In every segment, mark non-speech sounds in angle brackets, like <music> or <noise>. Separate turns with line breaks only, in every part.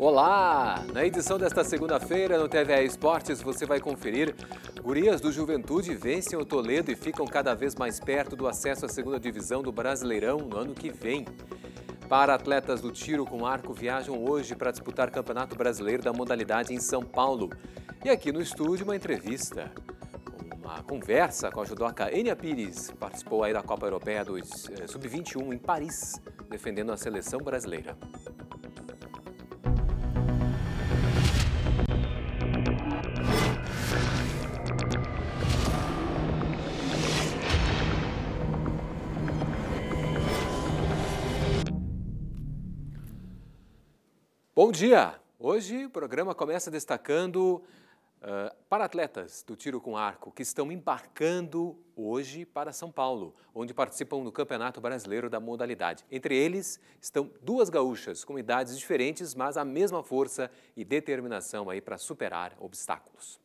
Olá! Na edição desta segunda-feira no TVA Esportes você vai conferir Gurias do Juventude vencem o Toledo e ficam cada vez mais perto do acesso à segunda divisão do Brasileirão no ano que vem. Para atletas do tiro com arco viajam hoje para disputar Campeonato Brasileiro da modalidade em São Paulo. E aqui no estúdio uma entrevista uma conversa com a judoca Enia Pires, participou aí da Copa Europeia dos eh, Sub-21 em Paris, defendendo a seleção brasileira. Bom dia! Hoje o programa começa destacando uh, para atletas do tiro com arco que estão embarcando hoje para São Paulo, onde participam do Campeonato Brasileiro da modalidade. Entre eles estão duas gaúchas com idades diferentes, mas a mesma força e determinação aí para superar obstáculos.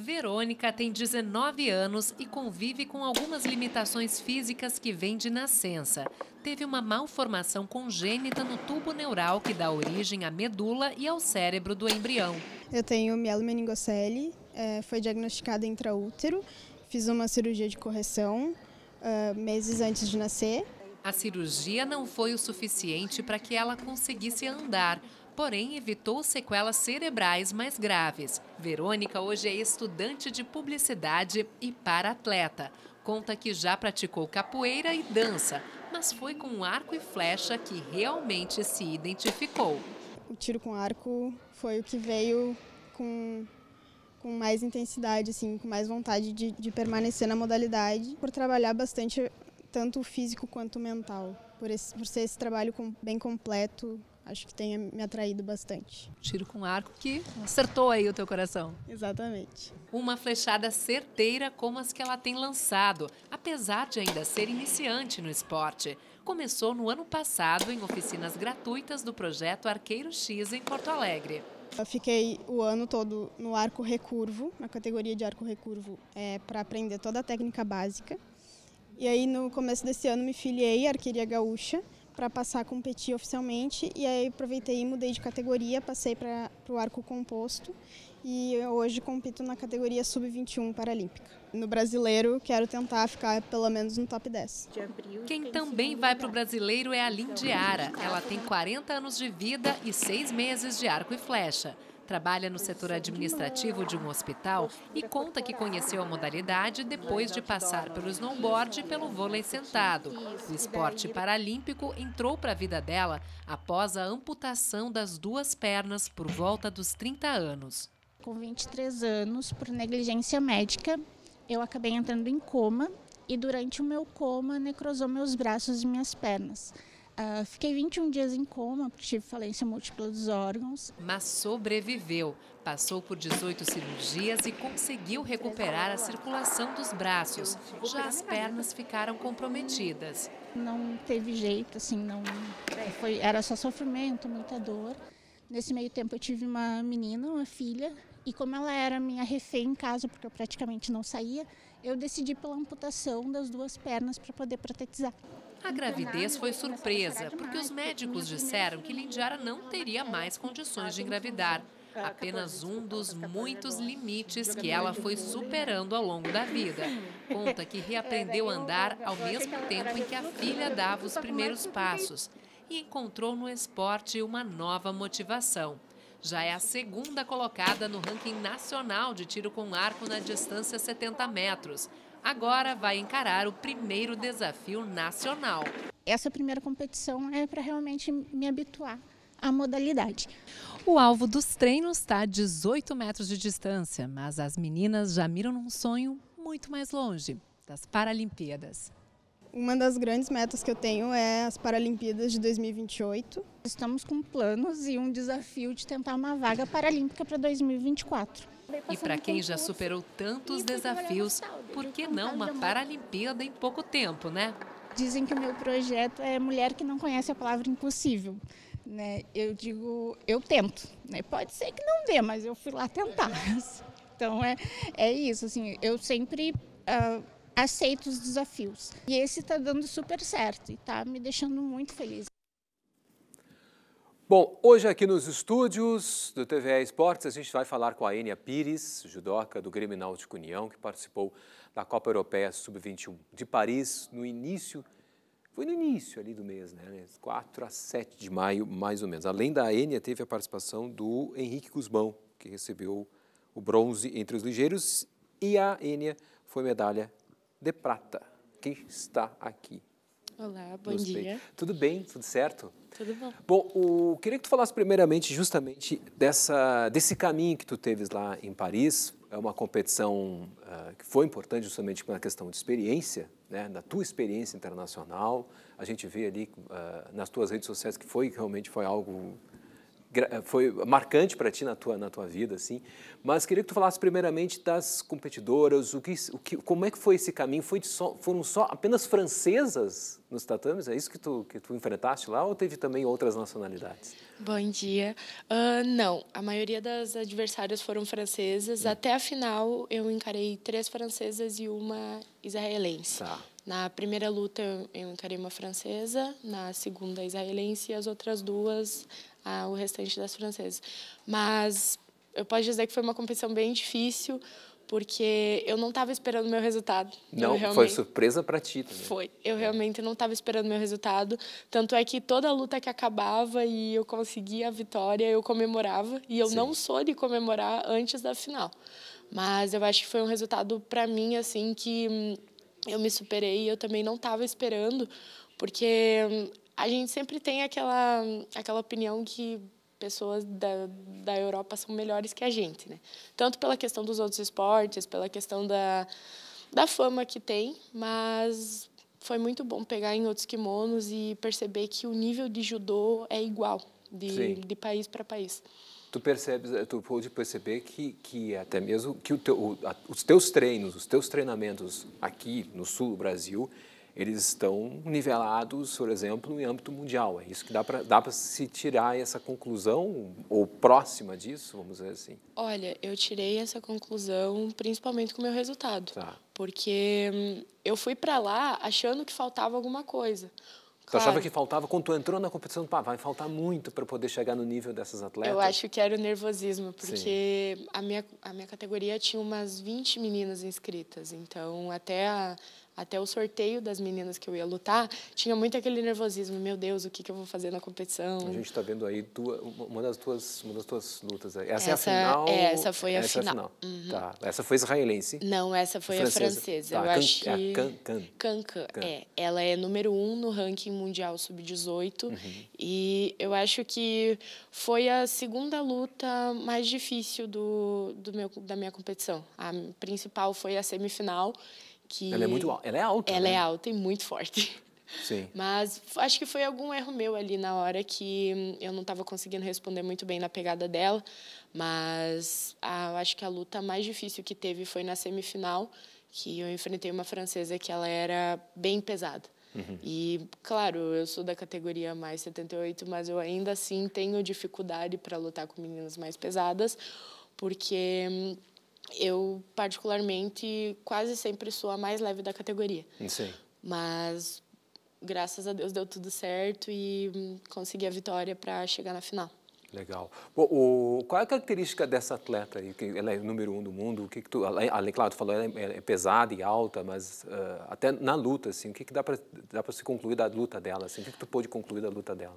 Verônica tem 19 anos e convive com algumas limitações físicas que vem de nascença. Teve uma malformação congênita no tubo neural que dá origem à medula e ao cérebro do embrião.
Eu tenho mielomeningocele, é, foi diagnosticada intraútero, fiz uma cirurgia de correção é, meses antes de nascer.
A cirurgia não foi o suficiente para que ela conseguisse andar, porém evitou sequelas cerebrais mais graves. Verônica hoje é estudante de publicidade e para-atleta. Conta que já praticou capoeira e dança, mas foi com arco e flecha que realmente se identificou.
O tiro com arco foi o que veio com com mais intensidade, assim, com mais vontade de, de, permanecer na modalidade, por trabalhar bastante tanto o físico quanto o mental, por, esse, por ser esse trabalho com, bem completo acho que tenha me atraído bastante. Tiro
com arco que acertou aí o teu coração. Exatamente. Uma flechada certeira como as que ela tem lançado, apesar de ainda ser iniciante no esporte. Começou no ano passado em oficinas gratuitas do projeto Arqueiro X em Porto Alegre.
Eu fiquei o ano todo no arco recurvo, na categoria de arco recurvo, é, para aprender toda a técnica básica. E aí, no começo desse ano, me filiei à Arqueria Gaúcha, para passar a competir oficialmente e aí aproveitei e mudei de categoria, passei para o arco composto e hoje compito na categoria sub-21 paralímpica. No brasileiro, quero tentar ficar pelo menos no top 10.
Quem também vai para o brasileiro é a Lindiara. Ela tem 40 anos de vida e 6 meses de arco e flecha. Trabalha no setor administrativo de um hospital e conta que conheceu a modalidade depois de passar pelo snowboard e pelo vôlei sentado. O esporte paralímpico entrou para a vida dela após a amputação das duas pernas por volta dos 30 anos.
Com 23 anos, por negligência médica, eu acabei entrando em coma e durante o meu coma necrosou meus braços e minhas pernas. Uh, fiquei 21 dias em coma, tive falência múltipla dos órgãos.
Mas sobreviveu. Passou por 18 cirurgias e conseguiu recuperar a circulação dos braços. Já as pernas ficaram comprometidas.
Não teve jeito, assim, não. Foi, era só sofrimento, muita dor. Nesse meio tempo eu tive uma menina, uma filha, e como ela era minha refém em casa, porque eu praticamente não saía, eu decidi pela amputação das duas pernas para poder protetizar. A gravidez
foi surpresa, porque os médicos disseram que Lindiara não teria mais condições de engravidar. Apenas um dos muitos limites que ela foi superando ao longo da vida. Conta que reaprendeu a andar ao mesmo tempo em que a filha dava os primeiros passos e encontrou no esporte uma nova motivação. Já é a segunda colocada no ranking nacional de tiro com arco na distância 70 metros agora vai encarar o primeiro desafio nacional.
Essa primeira competição é para realmente me habituar à
modalidade. O alvo dos treinos está a 18 metros de distância, mas as meninas já miram num sonho muito mais longe das Paralimpíadas.
Uma das grandes metas que eu tenho é as Paralimpíadas de 2028. Estamos com planos e um desafio de tentar uma vaga paralímpica para 2024. E para quem já
superou tantos desafios, por que não uma Paralimpíada em pouco tempo, né?
Dizem que o meu projeto é mulher que não conhece a palavra impossível. Né? Eu digo, eu tento. Né? Pode ser que não dê, mas eu fui lá tentar. <laughs> Então é, é isso, assim, eu sempre uh, aceito os desafios. E esse está dando super certo e está me deixando muito feliz.
Bom, hoje aqui nos estúdios do TVE Esportes, a gente vai falar com a Enia Pires, judoca do Grêmio Náutico União, que participou da Copa Europeia Sub-21 de Paris no início, foi no início ali do mês, né? 4 a 7 de maio, mais ou menos. Além da Enia, teve a participação do Henrique Guzmão, que recebeu o bronze entre os ligeiros, e a Enia foi medalha de prata, que está aqui
Olá, bom Nos dia. Peitos.
Tudo bem? Tudo certo? Tudo bom. Bom, o, queria que tu falasse primeiramente justamente dessa, desse caminho que tu teves lá em Paris. É uma competição uh, que foi importante justamente na questão de experiência, né, da tua experiência internacional. A gente vê ali uh, nas tuas redes sociais que foi realmente foi algo eh, foi marcante para ti na tua, na tua vida, assim. Mas queria que tu falasse primeiramente das competidoras, o que, o que, como é que foi esse caminho? Foi só, foram só apenas francesas nos tatames? É isso que tu, que tu enfrentaste lá ou teve também outras nacionalidades?
Bom dia. Uh, não, a maioria das adversárias foram francesas. Hum. Até a final eu encarei três francesas e uma israelense. Tá. Na primeira luta eu encarei uma francesa, na segunda israelense e as outras duas o restante das francesas. Mas eu posso dizer que foi uma competição bem difícil, porque eu não estava esperando o meu resultado. Não, realmente... foi
surpresa para ti também. Foi,
eu é. realmente não estava esperando o meu resultado, tanto é que toda luta que acabava e eu conseguia a vitória, eu comemorava, e eu Sim. não sou de comemorar antes da final. Mas eu acho que foi um resultado para mim assim que hum, eu me superei, eu também não estava esperando, porque hum, a gente sempre tem aquela, aquela opinião que pessoas da, da Europa são melhores que a gente, né? Tanto pela questão dos outros esportes, pela questão da, da fama que tem, mas foi muito bom pegar em outros kimonos e perceber que o nível de judô é igual de, de país para país.
Tu percebes, eh, tu pôde perceber que, que até mesmo que teu, os teus treinos, os teus treinamentos aqui no sul do Brasil eles estão nivelados, por exemplo, em âmbito mundial. É isso que dá para dá se tirar essa conclusão, ou próxima disso, vamos dizer assim?
Olha, eu tirei essa conclusão principalmente com o meu resultado. Tá. Porque hum, eu fui para lá achando que faltava alguma coisa.
Tu claro. achava que faltava, quando tu entrou na competição, pá, vai faltar muito para poder chegar no nível dessas atletas? Eu acho
que era o nervosismo, porque a minha, a minha categoria tinha umas 20 meninas inscritas, então até a, até o sorteio das meninas que eu ia lutar, tinha muito aquele nervosismo, meu Deus, o que, que eu vou fazer na competição? A gente
está vendo aí tua, uma, das tuas, uma das tuas lutas. Essa, essa é a final? Essa foi a essa final. É a final. Uhum. Tá. Essa foi israelense?
Não, essa foi a francesa. A tá, cancan é, Can. É. Ela é número um no ranking mundial sub-18 uhum. e eu acho que foi a segunda luta mais difícil do, do meu, da minha competição. A principal foi a semifinal que ela é muito alta. Ela é alta. Ela é né? é alta e muito forte. Sim. <laughs> Mas acho que foi algum erro meu ali na hora que hum, eu não estava conseguindo responder muito bem na pegada dela. Mas a, acho que a luta mais difícil que teve foi na semifinal, que eu enfrentei uma francesa que ela era bem pesada. Uhum. E, claro, eu sou da categoria mais 78, mas eu ainda assim tenho dificuldade para lutar com meninas mais pesadas, porque hum, eu, particularmente, quase sempre sou a mais leve da categoria. Sim. Mas, graças a Deus, deu tudo certo e hum, consegui a vitória para chegar na final.
Legal. O, o, qual é a característica dessa atleta aí? Que ela é número um do mundo. O que, que tu, além, claro, tu falou, ela é, é pesada e alta, mas uh, até na luta, assim, o que, que dá para dá se concluir da luta dela? Assim, o que, que tu pôde concluir da luta dela?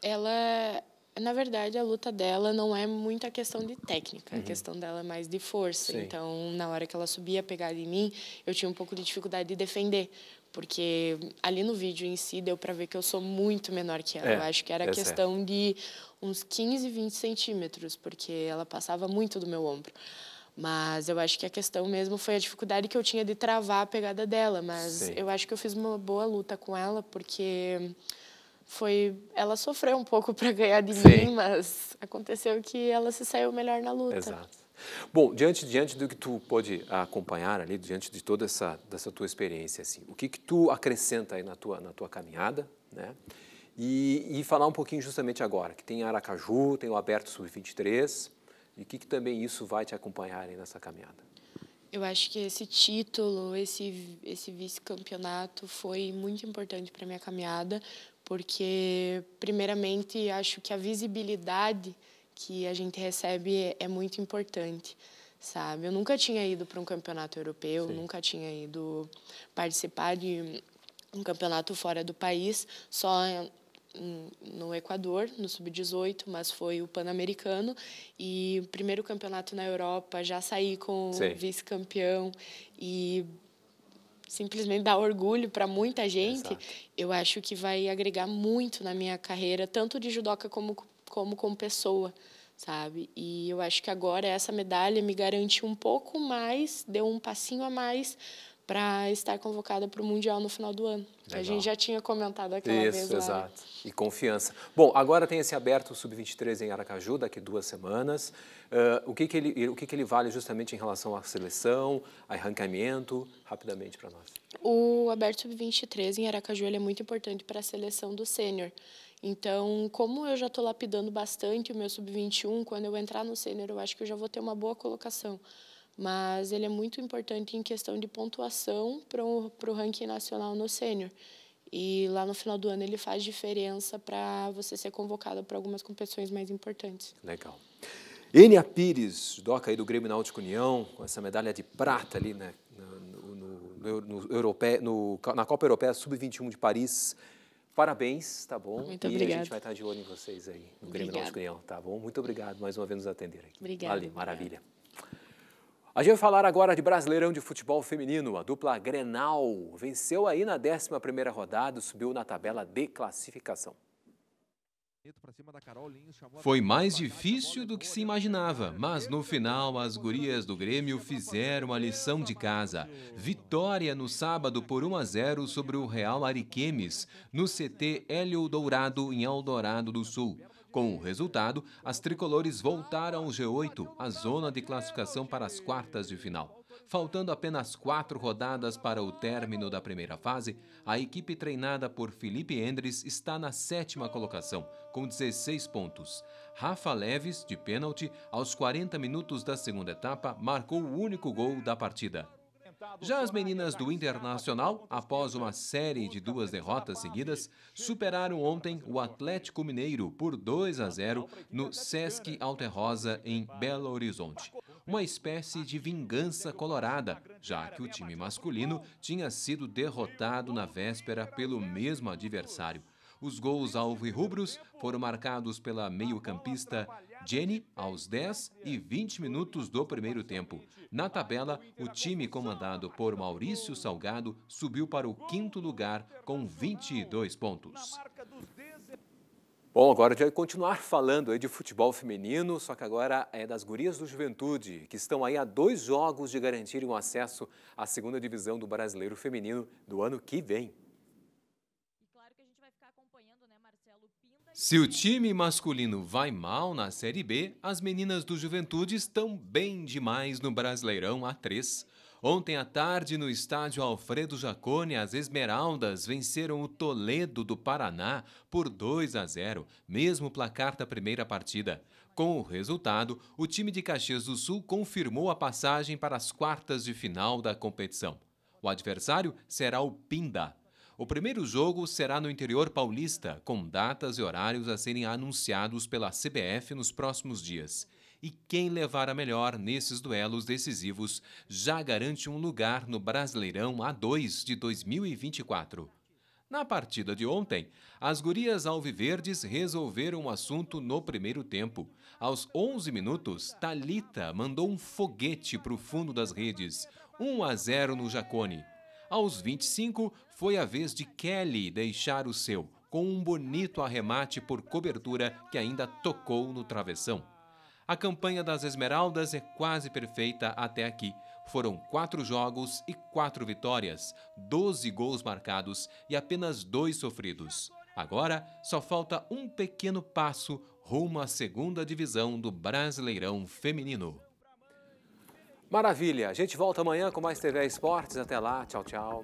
Ela na verdade, a luta dela não é muita questão de técnica, uhum. a questão dela é mais de força. Sim. Então, na hora que ela subia pegada em mim, eu tinha um pouco de dificuldade de defender, porque ali no vídeo em si deu para ver que eu sou muito menor que ela. É, eu acho que era é questão de uns 15, 20 centímetros, porque ela passava muito do meu ombro. Mas eu acho que a questão mesmo foi a dificuldade que eu tinha de travar a pegada dela. Mas Sim. eu acho que eu fiz uma boa luta com ela, porque foi ela sofreu um pouco <laughs> para ganhar de Sim. mim, mas aconteceu que ela se saiu melhor na luta. Exato.
Bom, diante diante do que tu pode acompanhar ali, diante de toda essa dessa tua experiência assim, o que que tu acrescenta aí na tua na tua caminhada, né? E, e falar um pouquinho justamente agora, que tem Aracaju, tem o Aberto Sub-23, e o que, que também isso vai te acompanhar aí nessa caminhada?
Eu acho que esse título, esse, esse vice-campeonato foi muito importante para minha caminhada, porque, primeiramente, acho que a visibilidade que a gente recebe é muito importante, sabe? Eu nunca tinha ido para um campeonato europeu, Sim. nunca tinha ido participar de um campeonato fora do país, só no Equador, no Sub-18, mas foi o Pan-Americano. E primeiro campeonato na Europa, já saí com vice-campeão. E simplesmente dar orgulho para muita gente, Exato. eu acho que vai agregar muito na minha carreira, tanto de judoca como como como pessoa, sabe? E eu acho que agora essa medalha me garante um pouco mais, deu um passinho a mais para estar convocada para o Mundial no final do ano. Legal. A gente já tinha comentado aquela Isso, vez. Isso, exato.
E confiança. Bom, agora tem esse aberto Sub-23 em Aracaju, daqui duas semanas. Uh, o que, que, ele, o que, que ele vale justamente em relação à seleção, arrancamento? Rapidamente para nós.
O aberto Sub-23 em Aracaju é muito importante para a seleção do sênior. Então, como eu já estou lapidando bastante o meu Sub-21, quando eu entrar no sênior, eu acho que eu já vou ter uma boa colocação mas ele é muito importante em questão de pontuação para o ranking nacional no sênior. E lá no final do ano ele faz diferença para você ser convocado para algumas competições mais importantes.
Legal. Enia Pires, doca aí do Grêmio Náutico União, com essa medalha de prata ali né, no, no, no, no, na Copa Europeia Sub-21 de Paris. Parabéns, tá bom? Muito e obrigada. a gente vai estar de olho em vocês aí no Grêmio Obrigada. Náutico União, tá bom? Muito obrigado mais uma vez nos atender aqui. Obrigada. Vale, maravilha. A gente vai falar agora de Brasileirão de Futebol Feminino. A dupla Grenal venceu aí na 11ª rodada e subiu na tabela de classificação. Foi mais difícil do que se imaginava, mas no final as gurias do Grêmio fizeram a lição de casa. Vitória no sábado por 1 a 0 sobre o Real Ariquemes, no CT Hélio Dourado, em Eldorado do Sul. Com o resultado, as tricolores voltaram ao G8, a zona de classificação para as quartas de final. Faltando apenas quatro rodadas para o término da primeira fase, a equipe treinada por Felipe Endres está na sétima colocação, com 16 pontos. Rafa Leves, de pênalti, aos 40 minutos da segunda etapa, marcou o único gol da partida. Já as meninas do Internacional, após uma série de duas derrotas seguidas, superaram ontem o Atlético Mineiro por 2 a 0 no Sesc Alterrosa, em Belo Horizonte. Uma espécie de vingança colorada, já que o time masculino tinha sido derrotado na véspera pelo mesmo adversário. Os gols alvo e rubros foram marcados pela meio-campista Jenny aos 10 e 20 minutos do primeiro tempo. Na tabela, o time comandado por Maurício Salgado subiu para o quinto lugar com 22 pontos. Bom, agora a gente vai continuar falando de futebol feminino, só que agora é das gurias do Juventude, que estão aí a dois jogos de garantirem o acesso à segunda divisão do Brasileiro Feminino do ano que vem. Se o time masculino vai mal na Série B, as meninas do Juventude estão bem demais no Brasileirão A3. Ontem à tarde, no estádio Alfredo Jacone, as Esmeraldas venceram o Toledo do Paraná por 2 a 0, mesmo placar da primeira partida. Com o resultado, o time de Caxias do Sul confirmou a passagem para as quartas de final da competição. O adversário será o Pinda, o primeiro jogo será no interior paulista, com datas e horários a serem anunciados pela CBF nos próximos dias. E quem levar a melhor nesses duelos decisivos já garante um lugar no Brasileirão A2 de 2024. Na partida de ontem, as gurias alviverdes resolveram o assunto no primeiro tempo. Aos 11 minutos, Talita mandou um foguete para o fundo das redes. 1 a 0 no Jacone. Aos 25, foi a vez de Kelly deixar o seu, com um bonito arremate por cobertura que ainda tocou no travessão. A campanha das Esmeraldas é quase perfeita até aqui. Foram quatro jogos e quatro vitórias, 12 gols marcados e apenas dois sofridos. Agora só falta um pequeno passo rumo à segunda divisão do Brasileirão Feminino. Maravilha. A gente volta amanhã com mais TV Esportes. Até lá. Tchau, tchau.